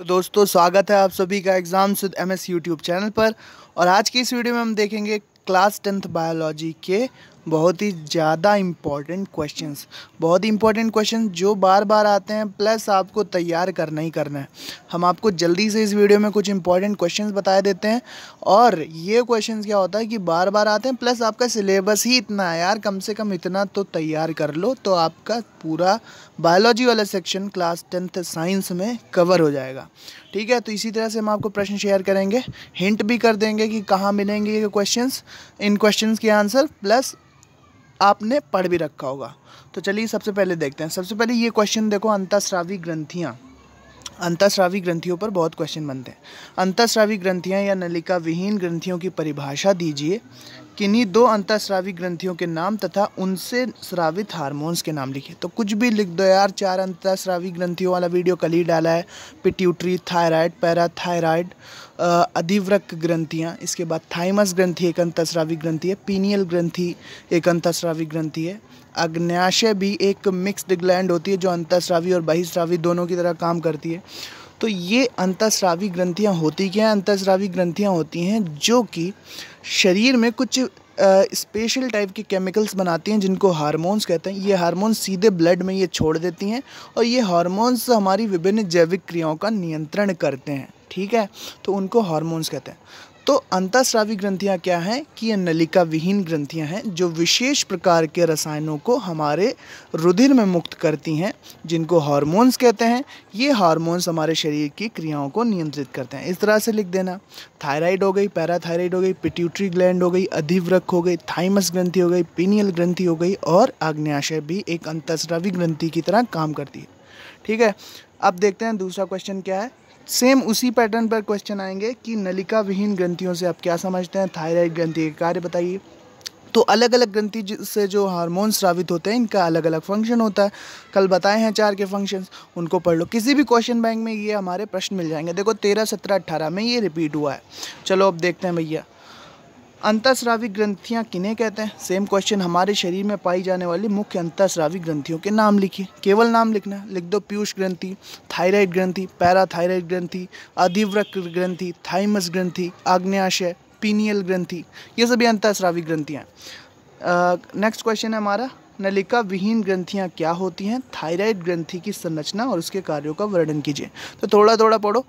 तो दोस्तों स्वागत है आप सभी का एग्ज़ाम सुध एम एस यूट्यूब चैनल पर और आज की इस वीडियो में हम देखेंगे क्लास टेंथ बायोलॉजी के बहुत ही ज़्यादा इम्पॉर्टेंट क्वेश्चंस बहुत ही इंपॉर्टेंट क्वेश्चन जो बार बार आते हैं प्लस आपको तैयार करना ही करना है हम आपको जल्दी से इस वीडियो में कुछ इंपॉर्टेंट क्वेश्चन बताए देते हैं और ये क्वेश्चन क्या होता है कि बार बार आते हैं प्लस आपका सिलेबस ही इतना है यार कम से कम इतना तो तैयार कर लो तो आपका पूरा बायोलॉजी वाला सेक्शन क्लास टेंथ साइंस में कवर हो जाएगा ठीक है तो इसी तरह से हम आपको प्रश्न शेयर करेंगे हिंट भी कर देंगे कि कहाँ मिलेंगे ये क्वेश्चंस इन क्वेश्चंस के आंसर प्लस आपने पढ़ भी रखा होगा तो चलिए सबसे पहले देखते हैं सबसे पहले ये क्वेश्चन देखो अंतस्रावी ग्रंथियाँ अंतस्रावी ग्रंथियों पर बहुत क्वेश्चन बनते हैं अंतस्रावी ग्रंथियाँ या नलिका विहीन ग्रंथियों की परिभाषा दीजिए किन्हीं दो अंतस्रावी ग्रंथियों के नाम तथा उनसे स्रावित हार्मोन्स के नाम लिखिए तो कुछ भी लिख दो यार चार अंतस्रावी ग्रंथियों वाला वीडियो कल ही डाला है पिट्यूटरी थायराइड पैराथायराइड अधिव्रक ग्रंथियाँ इसके बाद थाइमस ग्रंथि एक अंतस्रावी ग्रंथि है पीनियल ग्रंथि एक अंतस्रावी ग्रंथि है अग्न्याशय भी एक मिक्स्ड ग्लैंड होती है जो अंतस्रावी और बहिस्रावी दोनों की तरह काम करती है तो ये अंतस्रावी ग्रंथियाँ होती क्या हैं अंतस्रावी ग्रंथियाँ होती हैं जो कि शरीर में कुछ स्पेशल टाइप के केमिकल्स बनाती हैं जिनको हार्मोन्स कहते हैं ये हार्मोन्स सीधे ब्लड में ये छोड़ देती हैं और ये हार्मोन्स हमारी विभिन्न जैविक क्रियाओं का नियंत्रण करते हैं ठीक है तो उनको हार्मोन्स कहते हैं तो अंतःस्रावी ग्रंथियां क्या हैं कि ये नलिका विहीन ग्रंथियां हैं जो विशेष प्रकार के रसायनों को हमारे रुधिर में मुक्त करती हैं जिनको हार्मोन्स कहते हैं ये हार्मोन्स हमारे शरीर की क्रियाओं को नियंत्रित करते हैं इस तरह से लिख देना थायराइड हो गई पैराथायराइड हो गई पिट्यूटरी ग्लैंड हो गई अधिवृक हो गई थाइमस ग्रंथि हो गई पीनियल ग्रंथि हो गई और आग्नयाशय भी एक अंतस्रावी ग्रंथि की तरह काम करती है ठीक है अब देखते हैं दूसरा क्वेश्चन क्या है सेम उसी पैटर्न पर क्वेश्चन आएंगे कि नलिका विहीन ग्रंथियों से आप क्या समझते हैं थायराइड ग्रंथि के कार्य बताइए तो अलग अलग ग्रंथि से जो हार्मोन स्रावित होते हैं इनका अलग अलग फंक्शन होता है कल बताए हैं चार के फंक्शंस उनको पढ़ लो किसी भी क्वेश्चन बैंक में ये हमारे प्रश्न मिल जाएंगे देखो तेरह सत्रह अट्ठारह में ये रिपीट हुआ है चलो अब देखते हैं भैया अंतस्रावी ग्रंथियाँ किन्हें कहते हैं सेम क्वेश्चन हमारे शरीर में पाई जाने वाली मुख्य अंतस्रावी ग्रंथियों के नाम लिखिए केवल नाम लिखना है लिख दो पीयूष ग्रंथि थायराइड ग्रंथि पैराथायराइड ग्रंथि अधिव्रक ग्रंथि थाइमस ग्रंथि आग्नेशय पीनियल ग्रंथि ये सभी अंतस्रावी ग्रंथियाँ नेक्स्ट क्वेश्चन है हमारा नलिका विहीन ग्रंथियाँ क्या होती हैं थायराइड ग्रंथि की संरचना और उसके कार्यों का वर्णन कीजिए तो थोड़ा थोड़ा पढ़ो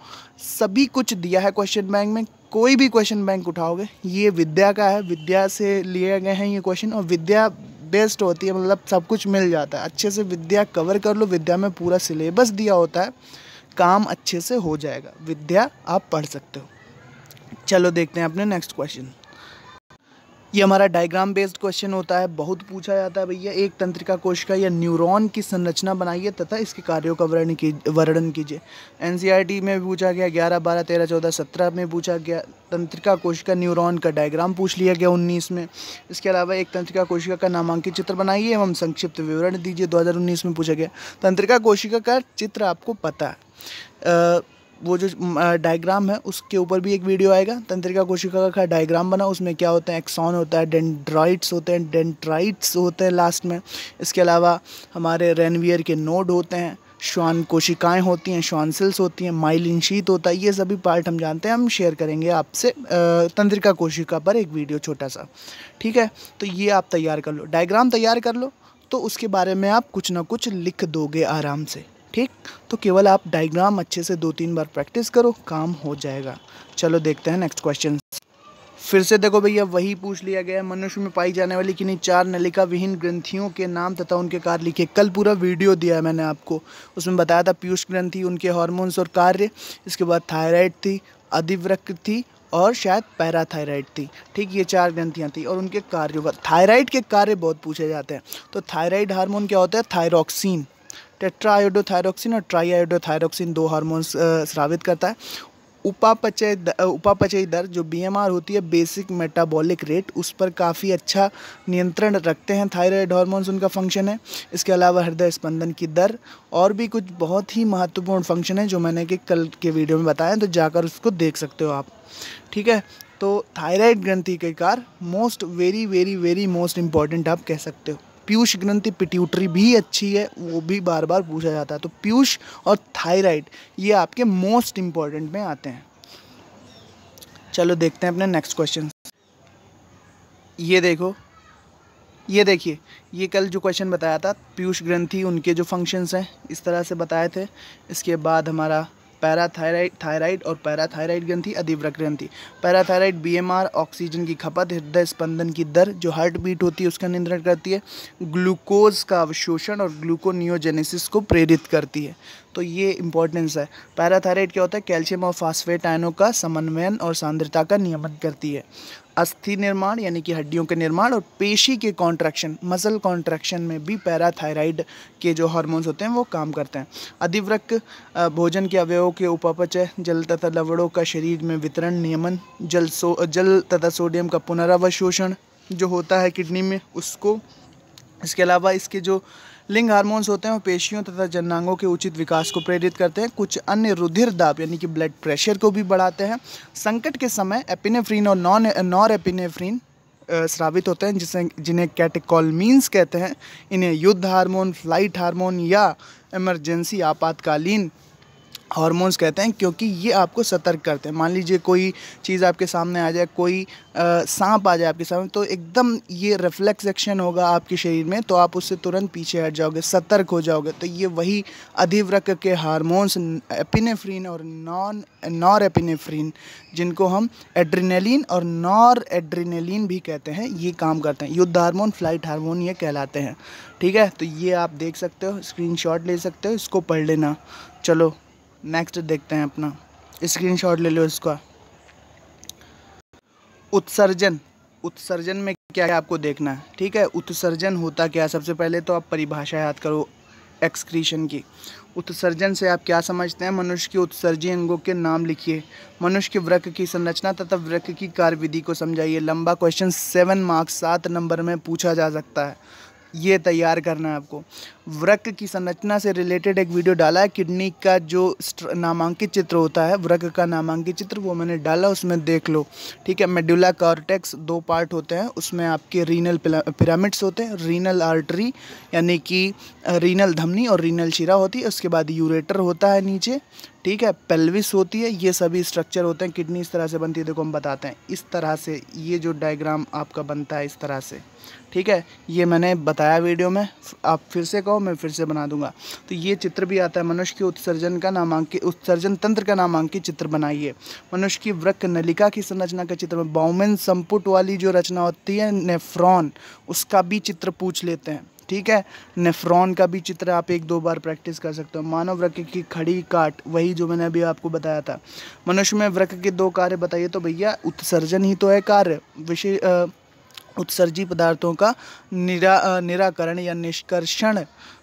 सभी कुछ दिया है क्वेश्चन बैंक में कोई भी क्वेश्चन बैंक उठाओगे ये विद्या का है विद्या से लिए गए हैं ये क्वेश्चन और विद्या बेस्ट होती है मतलब सब कुछ मिल जाता है अच्छे से विद्या कवर कर लो विद्या में पूरा सिलेबस दिया होता है काम अच्छे से हो जाएगा विद्या आप पढ़ सकते हो चलो देखते हैं अपने नेक्स्ट क्वेश्चन ये हमारा डायग्राम बेस्ड क्वेश्चन होता है बहुत पूछा जाता है भैया एक तंत्रिका कोशिका या न्यूरॉन की संरचना बनाइए तथा इसके कार्यों का वर्णन की वर्णन कीजिए एनसीईआरटी e में भी पूछा गया ग्यारह बारह तेरह चौदह सत्रह में पूछा गया तंत्रिका कोशिका न्यूरॉन का डायग्राम पूछ लिया गया उन्नीस में इसके अलावा एक तंत्रिका कोशिका का नामांकित चित्र बनाइए एवं संक्षिप्त विवरण दीजिए दो में पूछा गया तंत्रिका कोशिका का चित्र आपको पता है वो जो डायग्राम है उसके ऊपर भी एक वीडियो आएगा तंत्रिका कोशिका का डायग्राम बना उसमें क्या होता है एक्सॉन होता है डेंड्राइट्स होते हैं डेंट्राइट्स होते हैं लास्ट में इसके अलावा हमारे रेनवियर के नोड होते हैं श्वान कोशिकाएं होती हैं श्वान सेल्स होती हैं माइलिन शीत होता है ये सभी पार्ट हम जानते हैं हम शेयर करेंगे आपसे तंत्रिका कोशिका पर एक वीडियो छोटा सा ठीक है तो ये आप तैयार कर लो डायग्राम तैयार कर लो तो उसके बारे में आप कुछ ना कुछ लिख दोगे आराम से ठीक तो केवल आप डायग्राम अच्छे से दो तीन बार प्रैक्टिस करो काम हो जाएगा चलो देखते हैं नेक्स्ट क्वेश्चन फिर से देखो भैया वही पूछ लिया गया है मनुष्य में पाई जाने वाली किन्हीं चार नलिका विहीन ग्रंथियों के नाम तथा उनके कार्य लिखे कल पूरा वीडियो दिया है मैंने आपको उसमें बताया था पीयूष ग्रंथि उनके हॉर्मोन्स और कार्य इसके बाद थायराइड थी अधिव्रक थी और शायद पैराथायराइड थी ठीक ये चार ग्रंथियाँ थी और उनके कार्यों का थायराइड के कार्य बहुत पूछे जाते हैं तो थायराइड हार्मोन क्या होता है थायरोक्सिन टेट्रायोडोथायरोक्सिन और ट्राईआयोडोथायरोक्सिन दो हार्मोन्स स्रावित करता है उपापचय उपापचयी दर जो बीएमआर होती है बेसिक मेटाबॉलिक रेट उस पर काफ़ी अच्छा नियंत्रण रखते हैं थायराइड हार्मोन्स उनका फंक्शन है इसके अलावा हृदय स्पंदन की दर और भी कुछ बहुत ही महत्वपूर्ण फंक्शन है जो मैंने कि कल के वीडियो में बताया तो जाकर उसको देख सकते हो आप ठीक है तो थायराइड ग्रंथि के कार most very very very most important आप कह सकते हो पीयूष ग्रंथि पिट्यूटरी भी अच्छी है वो भी बार बार पूछा जाता है तो पीयूष और थायराइड ये आपके मोस्ट इम्पॉर्टेंट में आते हैं चलो देखते हैं अपने नेक्स्ट क्वेश्चन ये देखो ये देखिए ये कल जो क्वेश्चन बताया था पीयूष ग्रंथि उनके जो फंक्शंस हैं इस तरह से बताए थे इसके बाद हमारा पैराथायराइड थायराइड और पैराथायराइड ग्रंथि अधिव्रक ग्रंथि पैराथायराइड बीएमआर ऑक्सीजन की खपत हृदय स्पंदन की दर जो हार्ट बीट होती है उसका नियंत्रण करती है ग्लूकोज का अवशोषण और ग्लूकोनियोजेनेसिस को प्रेरित करती है तो ये इंपॉर्टेंस है पैराथायराइड क्या होता है कैल्शियम और फास्फेट आयनों का समन्वयन और सांद्रता का नियमन करती है अस्थि निर्माण यानी कि हड्डियों के निर्माण और पेशी के कॉन्ट्रैक्शन मसल कॉन्ट्रैक्शन में भी पैराथायराइड के जो हार्मोन्स होते हैं वो काम करते हैं अधिवृक भोजन के अवयवों के उपापचय जल तथा लवड़ों का शरीर में वितरण नियमन जल सो जल तथा सोडियम का पुनरावशोषण जो होता है किडनी में उसको इसके अलावा इसके जो लिंग हार्मोन्स होते हैं और पेशियों तथा जननांगों के उचित विकास को प्रेरित करते हैं कुछ अन्य रुधिर दाब यानी कि ब्लड प्रेशर को भी बढ़ाते हैं संकट के समय एपिनेफ्रीन और नॉन नॉर एपिनेफ्रीन स्रावित होते हैं जिसे जिन्हें कैटिकॉलमीन्स कहते हैं इन्हें युद्ध हार्मोन फ्लाइट हार्मोन या इमरजेंसी आपातकालीन हार्मोन्स कहते हैं क्योंकि ये आपको सतर्क करते हैं मान लीजिए कोई चीज़ आपके सामने आ जाए कोई सांप आ जाए आपके सामने तो एकदम ये रिफ्लेक्स एक्शन होगा आपके शरीर में तो आप उससे तुरंत पीछे हट जाओगे सतर्क हो जाओगे तो ये वही अधिव्रक के हार्मोन्स एपिनेफ्रीन और नॉन नॉर एपिनेफ्रीन जिनको हम एड्रीनेलिन और नॉर एड्रीनलिन भी कहते हैं ये काम करते हैं युद्ध हारमोन फ्लाइट हारमोन ये कहलाते हैं ठीक है तो ये आप देख सकते हो स्क्रीन ले सकते हो इसको पढ़ लेना चलो नेक्स्ट देखते हैं अपना स्क्रीनशॉट ले लो इसका उत्सर्जन उत्सर्जन में क्या है आपको देखना है ठीक है उत्सर्जन होता क्या है सबसे पहले तो आप परिभाषा याद करो एक्सक्रीशन की उत्सर्जन से आप क्या समझते हैं मनुष्य के उत्सर्जी अंगों के नाम लिखिए मनुष्य के वृक की संरचना तथा वृक की कार्यविधि को समझाइए लंबा क्वेश्चन सेवन मार्क्स सात नंबर में पूछा जा सकता है ये तैयार करना है आपको व्रक की संरचना से रिलेटेड एक वीडियो डाला है किडनी का जो नामांकित चित्र होता है व्रक का नामांकित चित्र वो मैंने डाला उसमें देख लो ठीक है मेडुला कॉर्टेक्स दो पार्ट होते हैं उसमें आपके रीनल पिरामिड्स होते हैं रीनल आर्टरी यानी कि रीनल धमनी और रीनल शिरा होती है उसके बाद यूरेटर होता है नीचे ठीक है पेल्विस होती है ये सभी स्ट्रक्चर होते हैं किडनी इस तरह से बनती है देखो हम बताते हैं इस तरह से ये जो डायग्राम आपका बनता है इस तरह से ठीक है ये मैंने बताया वीडियो में आप फिर से कहो मैं फिर से बना दूंगा तो ये चित्र भी आता है मनुष्य के उत्सर्जन का नामांकित उत्सर्जन तंत्र का नामांकित चित्र बनाइए मनुष्य की वृक्क नलिका की संरचना का चित्र बाउमेन संपुट वाली जो रचना होती है नेफ्रॉन उसका भी चित्र पूछ लेते हैं ठीक है नेफ्रॉन का भी चित्र आप एक दो बार प्रैक्टिस कर सकते हो मानव वृक्क की खड़ी काट वही जो मैंने अभी आपको बताया था मनुष्य में वृक्क के दो कार्य बताइए तो भैया उत्सर्जन ही तो है कार्य विशेष उत्सर्जी पदार्थों का निरा निराकरण या निष्कर्षण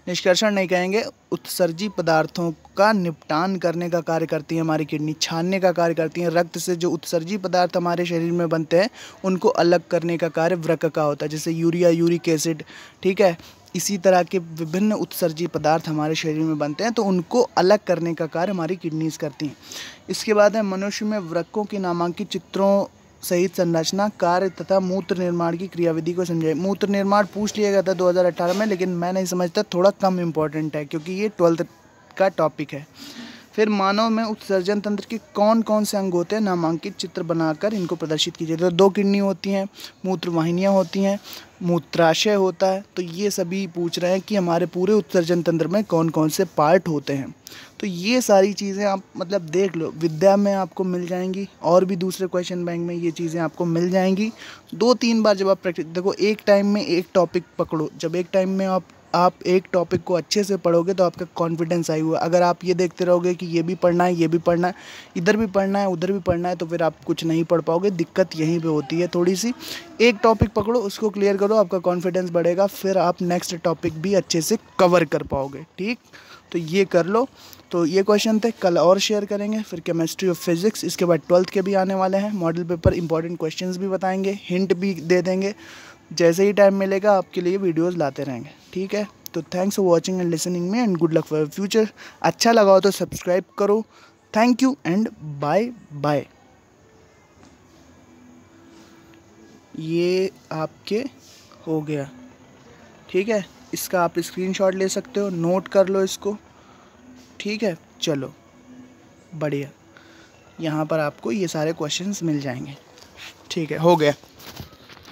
निष्कर्षण नहीं कहेंगे उत्सर्जी पदार्थों का निपटान करने का कार्य करती है हमारी किडनी छानने का कार्य करती है रक्त से जो उत्सर्जी पदार्थ हमारे शरीर में बनते हैं उनको अलग करने का कार्य वृक का होता है जैसे यूरिया यूरिक एसिड ठीक है इसी तरह के विभिन्न उत्सर्जी पदार्थ हमारे शरीर में बनते हैं तो उनको अलग करने का कार्य हमारी किडनीज करती हैं इसके बाद है मनुष्य में वृक्कों के नामांकित चित्रों सहित संरचना कार्य तथा मूत्र निर्माण की क्रियाविधि को समझाए मूत्र निर्माण पूछ लिया गया था 2018 में लेकिन मैं नहीं समझता थोड़ा कम इम्पोर्टेंट है क्योंकि ये ट्वेल्थ का टॉपिक है फिर मानव में उत्सर्जन तंत्र के कौन कौन से अंग होते हैं नामांकित चित्र बनाकर इनको प्रदर्शित कीजिए तो दो किडनी होती हैं मूत्र वाहिनियाँ होती हैं मूत्राशय होता है तो ये सभी पूछ रहे हैं कि हमारे पूरे उत्सर्जन तंत्र में कौन कौन से पार्ट होते हैं तो ये सारी चीज़ें आप मतलब देख लो विद्या में आपको मिल जाएंगी और भी दूसरे क्वेश्चन बैंक में ये चीज़ें आपको मिल जाएंगी दो तीन बार जब आप प्रैक्टिस देखो एक टाइम में एक टॉपिक पकड़ो जब एक टाइम में आप आप एक टॉपिक को अच्छे से पढ़ोगे तो आपका कॉन्फिडेंस आई हुआ अगर आप ये देखते रहोगे कि ये भी पढ़ना है ये भी पढ़ना है इधर भी पढ़ना है उधर भी पढ़ना है तो फिर आप कुछ नहीं पढ़ पाओगे दिक्कत यहीं पे होती है थोड़ी सी एक टॉपिक पकड़ो उसको क्लियर करो आपका कॉन्फिडेंस बढ़ेगा फिर आप नेक्स्ट टॉपिक भी अच्छे से कवर कर पाओगे ठीक तो ये कर लो तो ये क्वेश्चन थे कल और शेयर करेंगे फिर केमिस्ट्री और फिजिक्स इसके बाद ट्वेल्थ के भी आने वाले हैं मॉडल पेपर इंपॉर्टेंट क्वेश्चंस भी बताएंगे हिंट भी दे देंगे जैसे ही टाइम मिलेगा आपके लिए वीडियोस लाते रहेंगे ठीक है तो thanks for watching and listening me and good luck for future अच्छा लगा हो तो सब्सक्राइब करो thank you and bye bye ये आपके हो गया ठीक है इसका आप स्क्रीनशॉट ले सकते हो नोट कर लो इसको ठीक है चलो बढ़िया यहाँ पर आपको ये सारे क्वेश्चंस मिल जाएंगे ठीक है हो गया